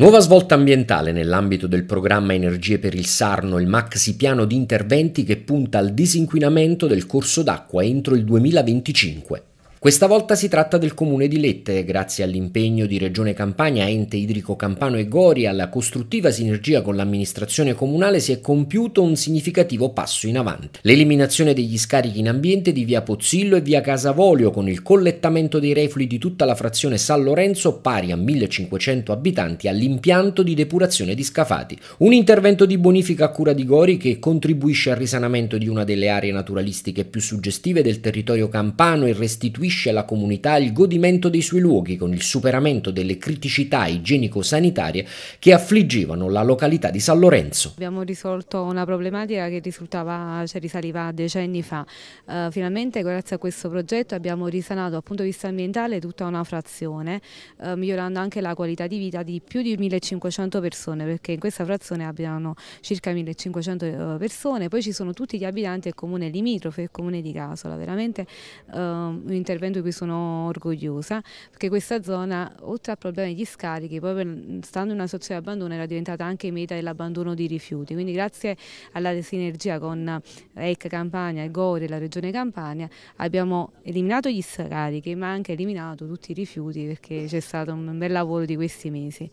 Nuova svolta ambientale nell'ambito del programma Energie per il Sarno, il maxi piano di interventi che punta al disinquinamento del corso d'acqua entro il 2025. Questa volta si tratta del comune di Lette, grazie all'impegno di Regione Campania, ente idrico campano e Gori, alla costruttiva sinergia con l'amministrazione comunale si è compiuto un significativo passo in avanti. L'eliminazione degli scarichi in ambiente di via Pozzillo e via Casavolio con il collettamento dei reflui di tutta la frazione San Lorenzo pari a 1500 abitanti all'impianto di depurazione di Scafati. Un intervento di bonifica a cura di Gori che contribuisce al risanamento di una delle aree naturalistiche più suggestive del territorio campano e restituisce restituisce alla comunità il godimento dei suoi luoghi con il superamento delle criticità igienico-sanitarie che affliggevano la località di San Lorenzo. Abbiamo risolto una problematica che risultava, cioè risaliva decenni fa. Uh, finalmente grazie a questo progetto abbiamo risanato dal punto di vista ambientale tutta una frazione, uh, migliorando anche la qualità di vita di più di 1500 persone, perché in questa frazione abbiano circa 1500 eh, persone, poi ci sono tutti gli abitanti del comune limitrofe e il comune di Casola, veramente uh, un intervento intervento di cui sono orgogliosa, perché questa zona, oltre al problema degli scarichi, poi stando in una situazione di abbandono era diventata anche meta dell'abbandono di rifiuti. Quindi grazie alla sinergia con EC Campania, il GORE e la Regione Campania abbiamo eliminato gli scarichi ma anche eliminato tutti i rifiuti perché c'è stato un bel lavoro di questi mesi.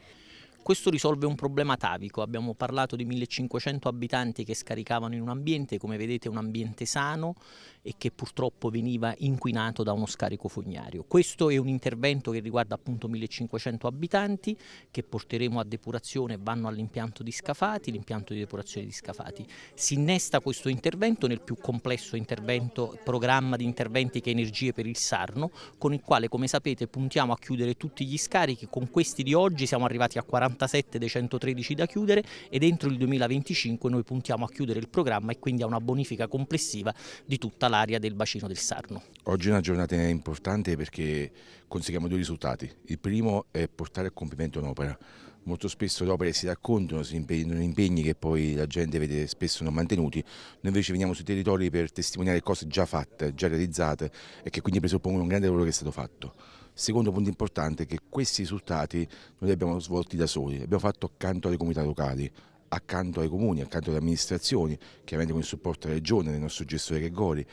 Questo risolve un problema atavico, abbiamo parlato di 1500 abitanti che scaricavano in un ambiente, come vedete un ambiente sano e che purtroppo veniva inquinato da uno scarico fognario. Questo è un intervento che riguarda appunto 1500 abitanti che porteremo a depurazione vanno all'impianto di Scafati, l'impianto di depurazione di Scafati. Si innesta questo intervento nel più complesso intervento, programma di interventi che è Energie per il Sarno, con il quale come sapete puntiamo a chiudere tutti gli scarichi, con questi di oggi siamo arrivati a 40 47 dei 113 da chiudere e entro il 2025 noi puntiamo a chiudere il programma e quindi a una bonifica complessiva di tutta l'area del bacino del Sarno. Oggi è una giornata importante perché conseguiamo due risultati. Il primo è portare a compimento un'opera. Molto spesso le opere si raccontano, si impegnano impegni che poi la gente vede spesso non mantenuti. Noi invece veniamo sui territori per testimoniare cose già fatte, già realizzate e che quindi presuppongono un grande lavoro che è stato fatto. Secondo punto importante è che questi risultati noi li abbiamo svolti da soli, li abbiamo fatto accanto alle comunità locali, accanto ai comuni, accanto alle amministrazioni, chiaramente con il supporto della regione, del nostro gestore Gregori,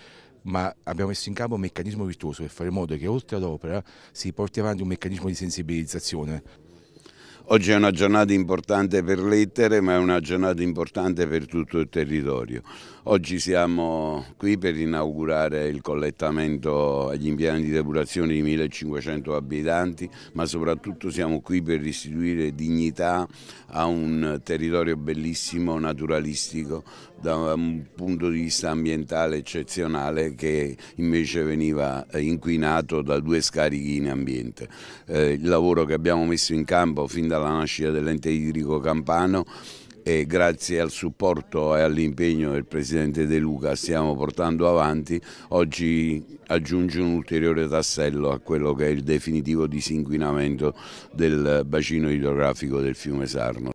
ma abbiamo messo in campo un meccanismo virtuoso per fare in modo che oltre all'opera si porti avanti un meccanismo di sensibilizzazione. Oggi è una giornata importante per l'Ettere ma è una giornata importante per tutto il territorio. Oggi siamo qui per inaugurare il collettamento agli impianti di depurazione di 1500 abitanti ma soprattutto siamo qui per restituire dignità a un territorio bellissimo, naturalistico, da un punto di vista ambientale eccezionale che invece veniva eh, inquinato da due scarichi in ambiente. Eh, il lavoro che abbiamo messo in campo fin da dalla nascita dell'ente idrico campano e grazie al supporto e all'impegno del Presidente De Luca stiamo portando avanti, oggi aggiunge un ulteriore tassello a quello che è il definitivo disinquinamento del bacino idrografico del fiume Sarno.